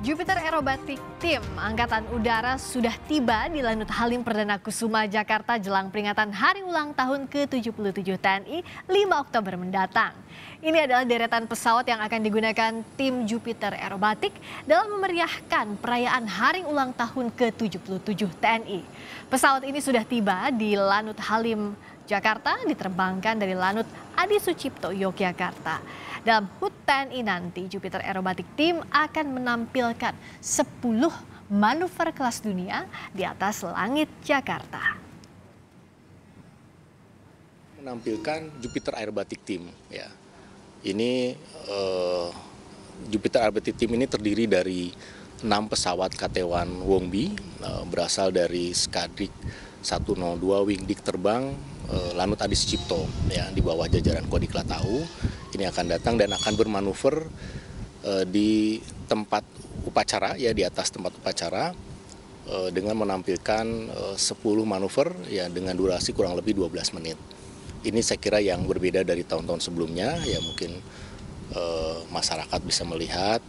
Jupiter Aerobatic Team Angkatan Udara sudah tiba di Lanut Halim Perdana Kusuma, Jakarta jelang peringatan hari ulang tahun ke-77 TNI 5 Oktober mendatang. Ini adalah deretan pesawat yang akan digunakan tim Jupiter Aerobatic dalam memeriahkan perayaan hari ulang tahun ke-77 TNI. Pesawat ini sudah tiba di Lanut Halim, Jakarta, diterbangkan dari Lanut Adi Sucipto, Yogyakarta. Dalam HUT TNI nanti, Jupiter Aerobatic Team akan menampilkan 10 manuver kelas dunia di atas langit Jakarta menampilkan Jupiter Aerobatic Team. Ya, ini uh, Jupiter Aerobatic Team ini terdiri dari enam pesawat KT-1 Wongbi uh, berasal dari Skadrik 102 Wingdik terbang Eh, Lanut Abis Cipto ya di bawah jajaran Kodikla tahu ini akan datang dan akan bermanuver eh, di tempat upacara ya di atas tempat upacara eh, dengan menampilkan eh, 10 manuver ya dengan durasi kurang lebih 12 menit. Ini saya kira yang berbeda dari tahun-tahun sebelumnya ya mungkin eh, masyarakat bisa melihat